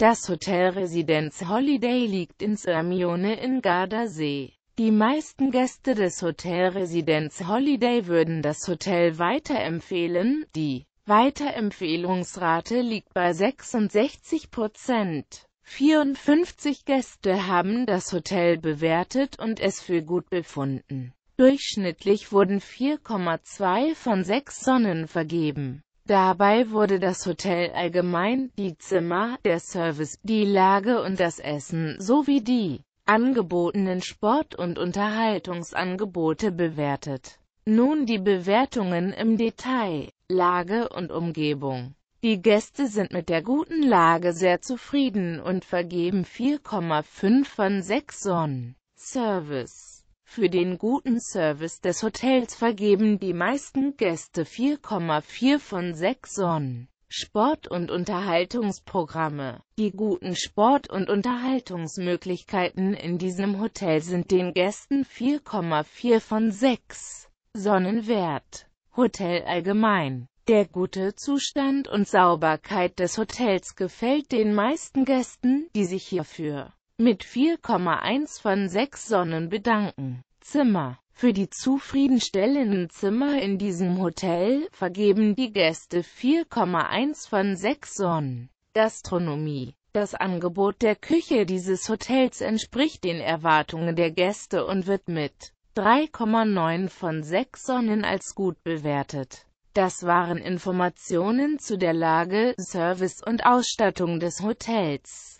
Das Hotel Residenz Holiday liegt in Sirmione in Gardasee. Die meisten Gäste des Hotel Residenz Holiday würden das Hotel weiterempfehlen, die Weiterempfehlungsrate liegt bei 66 Prozent. 54 Gäste haben das Hotel bewertet und es für gut befunden. Durchschnittlich wurden 4,2 von 6 Sonnen vergeben. Dabei wurde das Hotel allgemein, die Zimmer, der Service, die Lage und das Essen, sowie die angebotenen Sport- und Unterhaltungsangebote bewertet. Nun die Bewertungen im Detail, Lage und Umgebung. Die Gäste sind mit der guten Lage sehr zufrieden und vergeben 4,5 von 6 Sonnen. Service für den guten Service des Hotels vergeben die meisten Gäste 4,4 von 6 Sonnen. Sport- und Unterhaltungsprogramme. Die guten Sport- und Unterhaltungsmöglichkeiten in diesem Hotel sind den Gästen 4,4 von 6 Sonnen wert. Hotel allgemein. Der gute Zustand und Sauberkeit des Hotels gefällt den meisten Gästen, die sich hierfür mit 4,1 von 6 Sonnen bedanken. Zimmer Für die zufriedenstellenden Zimmer in diesem Hotel vergeben die Gäste 4,1 von 6 Sonnen. Gastronomie das Angebot der Küche dieses Hotels entspricht den Erwartungen der Gäste und wird mit 3,9 von 6 Sonnen als gut bewertet. Das waren Informationen zu der Lage, Service und Ausstattung des Hotels.